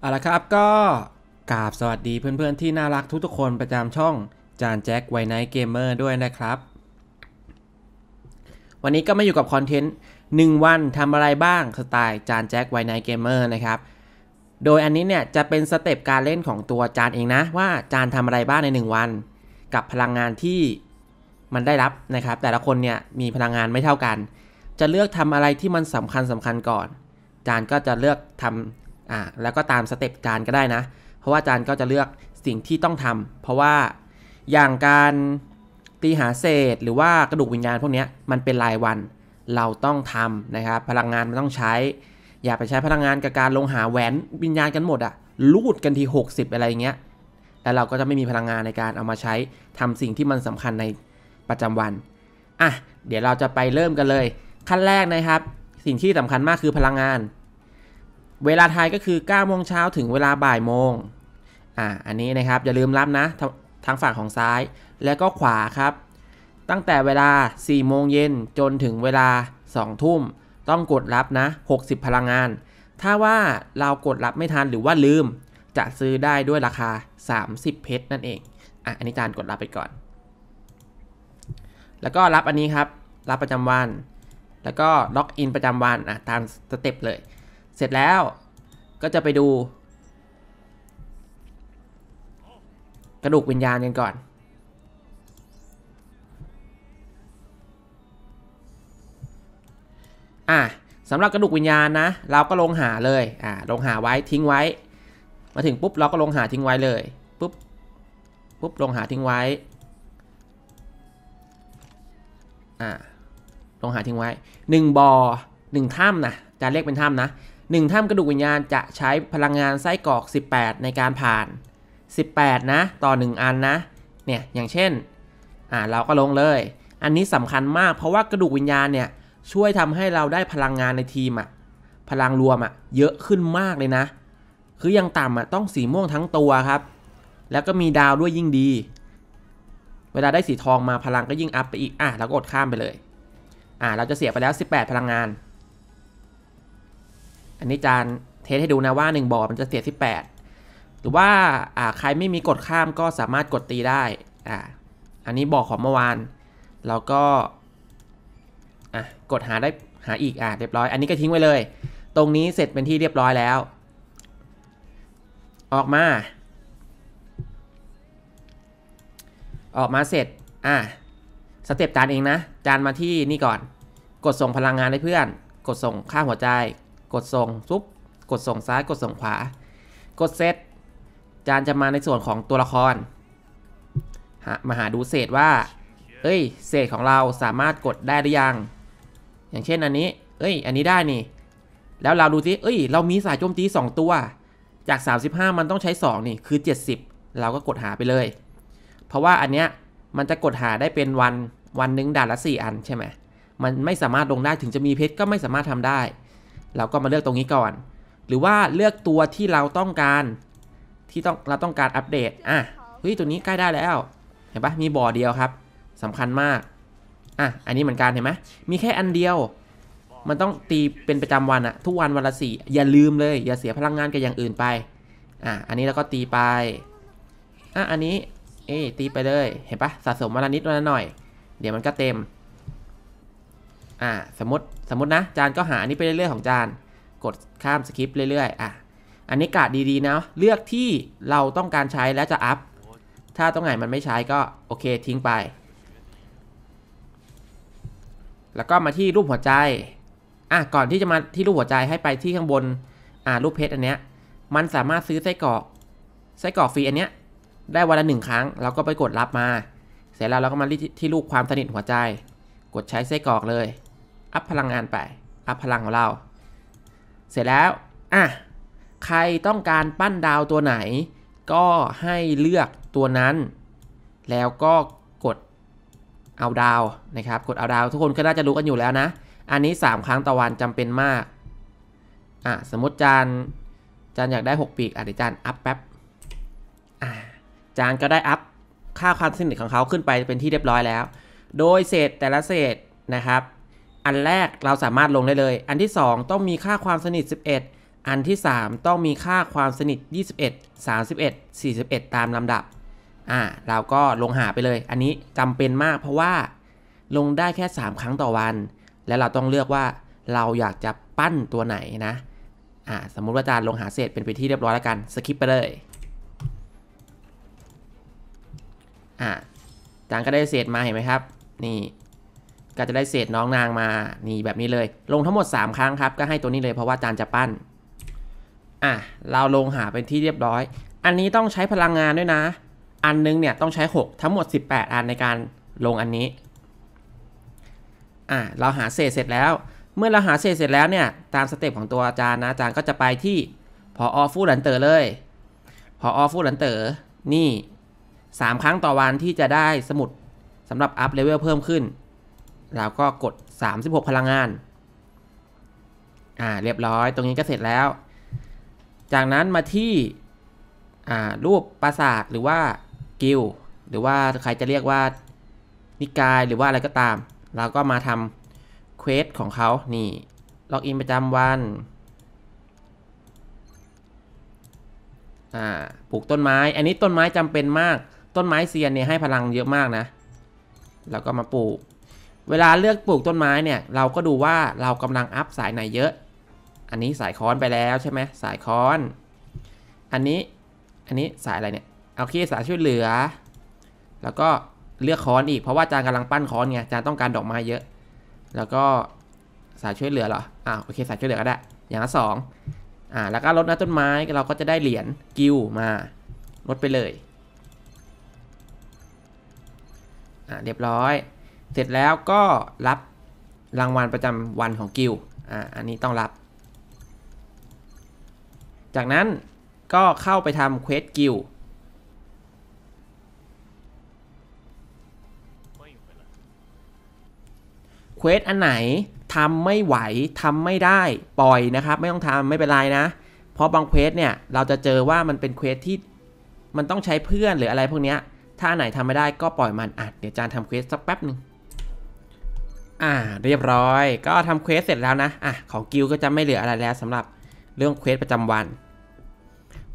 เอาละครับก็กราบสวัสดีเพื่อนๆที่น่ารักทุกๆคน ประจำช่องจานแจ็คไวไนท์เกมเมอร์ด้วยนะครับ วันนี้ก็มาอยู่กับคอนเทนต์1วันทำอะไรบ้างสไตล์จานแจ็คไวไนท์เกมเมอร์นะครับโดยอันนี้เนี่ยจะเป็นสเต็ปการเล่นของตัวจานเองนะว่าจานทำอะไรบ้างใน 1 วัน กับพลังงานที่มันได้รับนะครับ แต่ละคนเนี่ยมีพลังงานไม่เท่ากัน จะเลือกทำอะไรที่มันสำคัญสำคัญก่อน จานก็จะเลือกทำอ่ะ แล้วก็ตามสเต็ปจานก็ได้นะ เพราะว่าจารย์ก็จะเลือกสิ่งที่ต้องทำ เพราะว่าอย่างการตีหาเศษหรือว่ากระดูกวิญญาณพวกนี้มันเป็นรายวัน เราต้องทำนะครับพลังงานมันต้องใช้ อย่าไปใช้พลังงานกับการลงหาแหวนวิญญาณกันหมดอะลูดกันที 60 อะไรเงี้ยแล้วเราก็จะไม่มีพลังงานในการเอามาใช้ทำสิ่งที่มันสำคัญในประจำวันอ่ะเดี๋ยวเราจะไปเริ่มกันเลย ขั้นแรกนะครับ สิ่งที่สำคัญมากคือพลังงานเวลาไทยก็คือ 9 โมงเช้าถึงเวลาบ่ายโมงอ่าอันนี้นะครับ อย่าลืมรับนะทางฝั่งของซ้ายแล้วก็ขวาครับ ตั้งแต่เวลา 4 โมงเย็นจนถึงเวลา 2 ทุ่ม ต้องกดรับนะ 60 พลังงาน ถ้าว่าเรากดรับไม่ทันหรือว่าลืมจะซื้อได้ด้วยราคา 30 เพชรนั่นเอง อ่ะ อันนี้จานกดรับไปก่อน แล้วก็รับอันนี้ครับรับประจำวัน แล้วก็ล็อกอินประจำวันอ่ะตามสเต็ปเลยเสร็จแล้วก็จะไปดูกระดูกวิญญาณกันก่อน อ่ะสำหรับกระดูกวิญญาณนะเราก็ลงหาเลยอ่าลงหาไว้ทิ้งไว้มาถึงปุ๊บเราก็ลงหาทิ้งไว้เลยปุ๊บปุ๊บลงหาทิ้งไว้อ่าลงหาทิ้งไว้ 1บ่อ1ถ้ำนะจะเรียกเป็นถ้ำนะหนึ่งถ้ำกระดูกวิญญาณจะใช้พลังงานไส้กรอก 18 ในการผ่าน 18 นะ ต่อ 1 อันนะ เนี่ย อย่างเช่น อ่าเราก็ลงเลย อันนี้สำคัญมากเพราะว่ากระดูกวิญญาณเนี่ย ช่วยทำให้เราได้พลังงานในทีมอะพลังรวมอะเยอะขึ้นมากเลยนะ คือยังต่ำอะต้องสีม่วงทั้งตัวครับ แล้วก็มีดาวด้วยยิ่งดี เวลาได้สีทองมาพลังก็ยิ่งอัพไปอีกอ่ะเราก็อดข้ามไปเลยอ่าเราจะเสียไปแล้ว 18 พลังงานอันนี้จานเทสให้ดูนะ ว่า 1บ่อมันจะเสียปดหรือว่าใครไม่มีกดข้ามก็สามารถกดตีได้อ่าอันนี้บ่อของเมื่อวาน เราก็อ่ะ กดหาได้หาอีกอ่าเรียบร้อย อันนี้ก็ทิ้งไว้เลย ตรงนี้เสร็จเป็นที่เรียบร้อยแล้ว ออกมา ออกมาเสร็จ อ่ะ สเต็ปจานเองนะ จานมาที่นี่ก่อน กดส่งพลังงานให้เพื่อน กดส่งค่าหัวใจกดส่งซุปบกดส่งซ้ายกดส่งขวา กดเซต จานจะมาในส่วนของตัวละคร มาหาดูเศษว่า เอ้ย เศษของเราสามารถกดได้หรือยัง อย่างเช่นอันนี้ เอ้ย อันนี้ได้นี่ แล้วเราดูสิเอ้ย เรามีสายโจมตี2ตัว จาก 35 มันต้องใช้ 2 นี่ คือ 70 เราก็กดหาไปเลย เพราะว่าอันเนี้ย มันจะกดหาได้เป็นวันวันนึงด่านละ4อันใช่ไหมมันไม่สามารถลงได้ ถึงจะมีเพชรก็ไม่สามารถทำได้เราก็มาเลือกตรงนี้ก่อน หรือว่าเลือกตัวที่เราต้องการที่ต้องเราต้องการอัปเดต อ่ะ เฮ้ย ตัวนี้ใกล้ได้แล้ว เห็นปะมีบ่อเดียวครับ สำคัญมาก อ่ะ อันนี้เหมือนกันเห็นไหมมีแค่อันเดียว มันต้องตีเป็นประจำวันอะทุกวันวันละสี่อย่าลืมเลย อย่าเสียพลังงานกับอย่างอื่นไป อ่ะ อันนี้เราก็ตีไป อ่ะ อันนี้ เอ๊ตีไปเลย เห็นปะสะสมวันละนิดวันละหน่อย เดี๋ยวมันก็เต็มอ่า สมมติ สมมตินะจานก็หาอันนี้ไปเรื่อยๆของจาน กดข้ามสคริปต์เรื่อยๆอ่ะ อันนี้กาดดี ๆ นะ เลือกที่เราต้องการใช้แล้วจะอัพ ถ้าตรงไหนมันไม่ใช้ก็โอเคทิ้งไป แล้วก็มาที่รูปหัวใจ อ่ะ ก่อนที่จะมาที่รูปหัวใจให้ไปที่ข้างบน อ่า รูปเพชรอันเนี้ย มันสามารถซื้อไส้กรอกไส้กรอกฟรีอันเนี้ย ได้วันละหนึ่งครั้ง เราก็ไปกดรับมา เสร็จแล้วเราก็มาที่รูปความสนิทหัวใจ กดใช้ไส้กรอกเลยอัพพลังงานไป อัพพลังของเรา เสร็จแล้ว อ่ะ ใครต้องการปั้นดาวตัวไหน ก็ให้เลือกตัวนั้น แล้วก็กดเอาดาวนะครับ กดเอาดาวทุกคนก็น่าจะรู้กันอยู่แล้วนะ อันนี้ 3 ครั้งต่อวันจำเป็นมาก อ่ะ สมมติจาน จานอยากได้ 6 ปีกอ่ะเดี๋ยวจาน อัพแป๊บ อ่ะจานก็ได้อัพค่าความสนิทของเขาขึ้นไปเป็นที่เรียบร้อยแล้ว โดยเศษแต่ละเศษนะครับอันแรกเราสามารถลงได้เลย อันที่ 2 ต้องมีค่าความสนิท11 อันที่ 3 ต้องมีค่าความสนิท21 31 41 ตามลำดับ อ่าเราก็ลงหาไปเลย อันนี้จำเป็นมากเพราะว่าลงได้แค่ 3 ครั้งต่อวัน และเราต้องเลือกว่าเราอยากจะปั้นตัวไหนนะ อ่าสมมุติว่าอาจารย์ลงหาเศษเป็นไปที่เรียบร้อยแล้วกันสคิปไป เลย อ่าอาจารย์ก็ได้เศษมาเห็นไหมครับ นี่ก็จะได้เศษน้องนางมา นี่แบบนี้เลย ลงทั้งหมด 3 ครั้งครับ ก็ให้ตัวนี้เลย เพราะว่าจานจะปั้น อ่ะ เราลงหาเป็นที่เรียบร้อย อันนี้ต้องใช้พลังงานด้วยนะ อันนึงเนี่ยต้องใช้ 6 ทั้งหมด 18 อันในการลงอันนี้ อ่ะ เราหาเศษเสร็จแล้ว เมื่อเราหาเศษเสร็จแล้วเนี่ย ตามสเต็ปของตัวอาจารย์นะอาจารย์ก็จะไปที่พออฟูหลันเตอร์เลย พออฟูหลันเตอร์ นี่ 3 ครั้งต่อวันที่จะได้สมุดสำหรับอัพเลเวลเพิ่มขึ้นแล้วก็กด 36 พลังงาน อ่า เรียบร้อยตรงนี้ก็เสร็จแล้ว จากนั้นมาที่ อ่า รูปปราสาทหรือว่ากิลหรือว่าใครจะเรียกว่า นิกายหรือว่าอะไรก็ตาม เราก็มาทำเควสของเขา นี่ล็อกอินประจำวัน อ่า ปลูกต้นไม้ อันนี้ต้นไม้จำเป็นมากต้นไม้เซียนเนี่ย ให้พลังเยอะมากนะแล้วก็มาปลูกเวลาเลือกปลูกต้นไม้เนี่ย เราก็ดูว่าเรากำลังอัพสายไหนเยอะ อันนี้สายค้อนไปแล้วใช่ไหมสายค้อน อันนี้อันนี้สายอะไรเนี่ยเอาคีสายช่วยเหลือ แล้วก็เลือกค้อนอีก เพราะว่าจางกำลังปั้นค้อนไงจางต้องการดอกไม้เยอะ แล้วก็สายช่วยเหลือเหรออ่าโอเคสายช่วยเหลือก็ได้อย่างละสองอ่าแล้วก็ลดน้ำต้นไม้เราก็จะได้เหรียญกิวมาลดไปเลยอ่าเรียบร้อยเสร็จแล้วก็รับรางวัลประจำวันของกิลอ่า อันนี้ต้องรับ จากนั้นก็เข้าไปทำเควสกิลเควสอันไหนทำไม่ไหวทำไม่ได้ปล่อยนะครับ ไม่ต้องทำไม่เป็นไรนะ เพราะบางเควสเนี่ย เราจะเจอว่ามันเป็นเควสที่มันต้องใช้เพื่อนหรืออะไรพวกนี้ถ้าไหนทำไม่ได้ ก็ปล่อยมัน อ่ะ เดี๋ยวจานทำเควสสักแป๊บหนึ่งอ่าเรียบร้อย ก็ทำเควสเสร็จแล้วนะอ่ะของกิลก็จะไม่เหลืออะไรแล้วสำหรับเรื่องเควสประจำวัน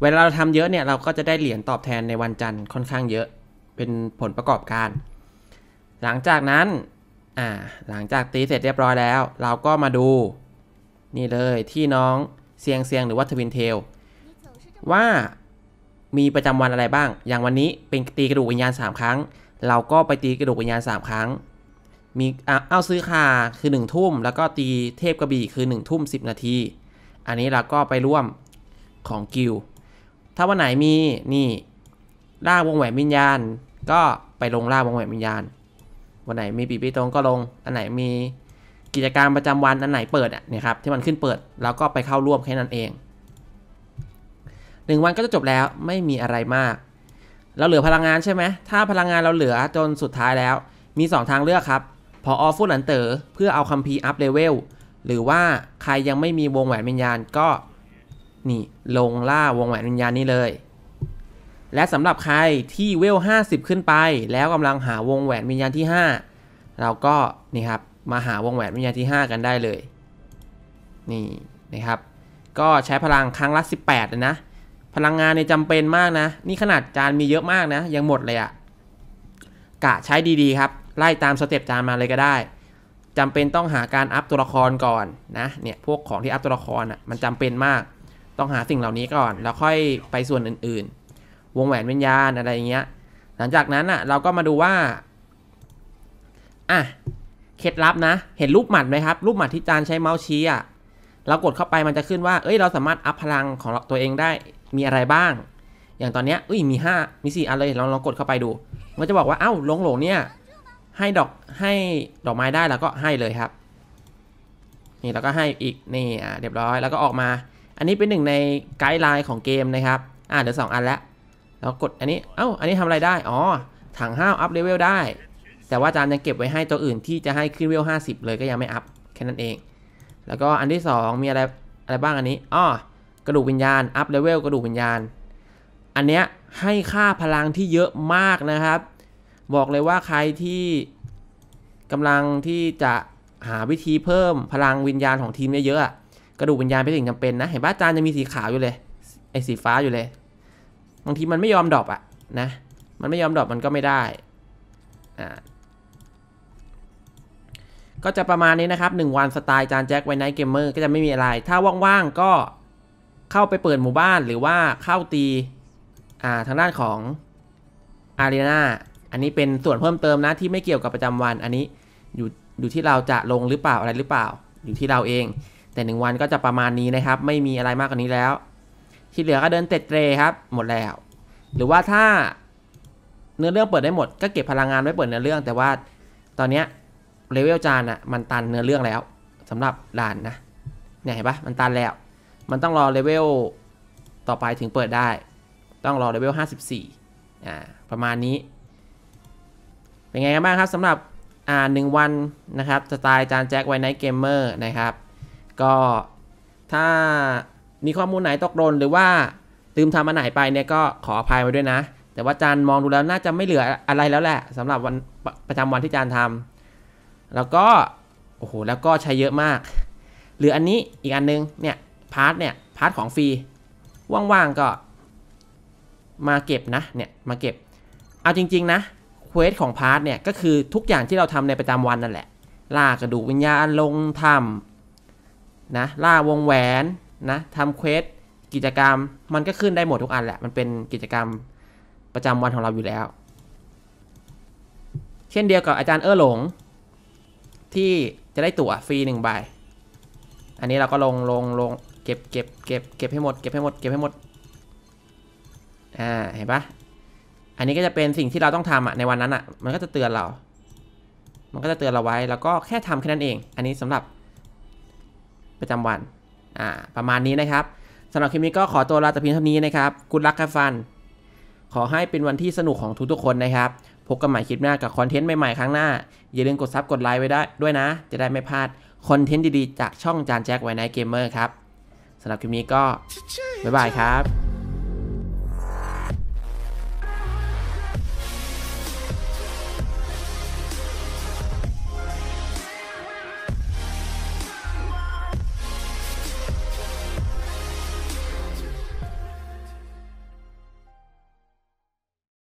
เวลาเราทำเยอะเนี่ยเราก็จะได้เหรียญตอบแทนในวันจันทร์ค่อนข้างเยอะ เป็นผลประกอบการ หลังจากนั้น อ่าหลังจากตีเสร็จเรียบร้อยแล้ว เราก็มาดู นี่เลยที่น้องเซียงเซียงหรือว่าทวินเทลว่ามีประจำวันอะไรบ้าง อย่างวันนี้เป็นตีกระดูกวิญญาณ 3 ครั้ง เราก็ไปตีกระดูกวิญญาณ3ครั้งมีเอาซื้อคาคือ 1 ทุ่ม แล้วก็ตีเทพกระบี่คือ1ทุ่ม10 นาที อันนี้เราก็ไปร่วมของกิลถ้าวันไหนมีนี่ล่าวงแหวนวิญญาณก็ไปลงล่าวงแหวนวิญญาณวันไหน มีปีปีตรงก็ลง อันไหนมีกิจกรรมประจำวันอันไหนเปิดอ่ะเนี่ยครับที่มันขึ้นเปิดเราก็ไปเข้าร่วมแค่นั้นเองหนึ่งวันก็จะจบแล้วไม่มีอะไรมากเราเหลือพลังงานใช่ไหมถ้าพลังงานเราเหลือจนสุดท้ายแล้ว มี 2 ทางเลือกครับพออฟู่หลันเต๋อเพื่อเอาคัมภีร์อัพเลเวลหรือว่าใครยังไม่มีวงแหวนวิญญาณก็นี่ลงล่าวงแหวนวิญญาณนี้เลย และสำหรับใครที่เวล 50 ขึ้นไป แล้วกำลังหาวงแหวนวิญญาณที่ 5 เราก็นี่ครับมาหาวงแหวนวิญญาณที่ 5 กันได้เลยนี่นะครับ ก็ใช้พลังครั้งละ 18 นะพลังงานในจำเป็นมากนะ นี่ขนาดจานมีเยอะมากนะยังหมดเลยอะกะใช้ดีๆครับไล่ตามสเต็ปตามมาเลยก็ได้จำเป็นต้องหาการอัพตัวละครก่อนนะ เนี่ยพวกของที่อัพตัวละครอ่ะมันจำเป็นมาก ต้องหาสิ่งเหล่านี้ก่อน แล้วค่อยไปส่วนอื่น ๆ วงแหวนวิญญาณอะไรเงี้ย หลังจากนั้นอ่ะเราก็มาดูว่า อ่ะ เคล็ดลับนะ เห็นรูปหมัดไหมครับ รูปหมัดที่จานใช้เมาส์ชี้อ่ะเรากดเข้าไปมันจะขึ้นว่า เอ้ยเราสามารถอัพพลังของตัวเองได้มีอะไรบ้าง อย่างตอนเนี้ยอุ้ยมีห้ามีสอันเลยเราลองกดเข้าไปดู มันจะบอกว่าเอ้าหลงหลงเนี่ยให้ดอกให้ดอกไม้ได้แล้วก็ให้เลยครับ นี่แล้วก็ให้อีกนี่อ่าเรียบร้อยแล้วก็ออกมาอันนี้เป็นหนึ่งในไกด์ไลน์ของเกมนะครับ อ่าเี๋ือสองอันแล้ว แล้วกดอันนี้เอ้าอันนี้ทำอะไรได้ อ๋อ ถังห้าอัพเลเวลได้ แต่ว่าจานยังเก็บไว้ให้ตัวอื่นที่จะให้ขึ้นเวลิบเลยก็ยังไม่อัพแค่นั้นเอง แล้วก็อันที่ 2 มีอะไรอะไรบ้างอันนี้อ๋อกระดูกวิญญาณอัพเลเวลกระดูกวิญญาณ อันเนี้ยให้ค่าพลังที่เยอะมากนะครับบอกเลยว่าใครที่กำลังที่จะหาวิธีเพิ่มพลังวิญญาณของทีมเยอะๆกระดูกวิญญาณเป็นสิ่งจำเป็นนะ เห็นป่ะจานยังมีสีขาวอยู่เลย ไอ้สีฟ้าอยู่เลย บางทีมันไม่ยอมดรอปอ่ะนะมันไม่ยอมดรอปมันก็ไม่ได้อ่าก็จะประมาณนี้นะครับ1วันสไตล์จานแจ็คไวไนท์เกมเมอร์ก็จะไม่มีอะไร ถ้าว่างๆ ก็เข้าไปเปิดหมู่บ้านหรือว่าเข้าตีอ่าทางด้านของอารีนาอันนี้เป็นส่วนเพิ่มเติมนะที่ไม่เกี่ยวกับประจำวันอันนี้อยู่ อยู่ที่เราจะลงหรือเปล่าอะไรหรือเปล่าอยู่ที่เราเอง แต่1วันก็จะประมาณนี้นะครับไม่มีอะไรมาก กว่านี้แล้ว ที่เหลือก็เดินเตะเตรครับหมดแล้ว หรือว่าถ้า เนื้อเรื่องเปิดได้หมด ก็เก็บพลังงานไว้เปิดเนื้อเรื่องแต่ว่าตอนนี้เลเวลจานอ่ะมันตันเนื้อเรื่องแล้ว สำหรับด่านนะเนี่ยเห็นปะมันตันแล้ว มันต้องรอเลเวลต่อไปถึงเปิดได้ ต้องรอเลเวล54อ่าประมาณนี้เป็นไงกันบ้างครับสำหรับ อ่าหนึ่งวันนะครับ สไตล์จานแจ็คไวไนท์เกมเมอร์นะครับ ก็ถ้ามีข้อมูลไหนตกหล่นหรือว่า ตืมทำอันไหนไปเนี่ยก็ขออภัยไว้ด้วยนะ แต่ว่าจานมองดูแล้วน่าจะไม่เหลืออะไรแล้วแหละสำหรับวันประจำวันที่จานทำแล้วก็ โอ้โหแล้วก็ใช้เยอะมาก หรืออันนี้อีกอันนึงเนี่ยพาร์ทเนี่ยพาร์ทของฟรีว่างๆก็ มาเก็บนะเนี่ยมาเก็บเอาจริง ๆนะควสของ พาร์ทเนี่ย ก็คือทุกอย่างที่เราทำในประจำวันนั่นแหละ ล่ากระดูกวิญญาณลงทำนะล่าวงแหวนนะทำเควสกิจกรรมมันก็ขึ้นได้หมดทุกอัน แหละ มัน เป็นกิจกรรมประจำวันของเราอยู่แล้ว เช่นเดียวกับอาจารย์เออหลง ที่จะได้ตั๋วฟรีหนึ่งใบอันนี้เราก็ลงลงลงเก็บเก็บเก็บเก็บให้หมดเก็บให้หมดเก็บให้หมดอ่าเห็นปะอันนี้ก็จะเป็นสิ่งที่เราต้องทำอ่ะในวันนั้นอ่ะมันก็จะเตือนเรา มันก็จะเตือนเราไว้แล้วก็แค่ทำแค่นั้นเอง อันนี้สำหรับ ประจำวันอ่าประมาณนี้นะครับสำหรับคลิปนี้ก็ขอตัวลาแต่เพียงเท่านี้นะครับกุณลักแคฟัน ขอให้เป็นวันที่สนุกของทุกๆคนนะครับ พบกันใหม่คลิปหน้ากับคอนเทนต์ใหม่ๆครั้งหน้าอย่าลืมกดซับกดไลค์ไว้ได้ด้วยนะ จะได้ไม่พลาดคอนเทนต์ดีๆ จากช่องจานแจ็คไวน์ไนเกมเมอร์ครับสำหรับคลิปนี้ก็บ๊ายบายครับ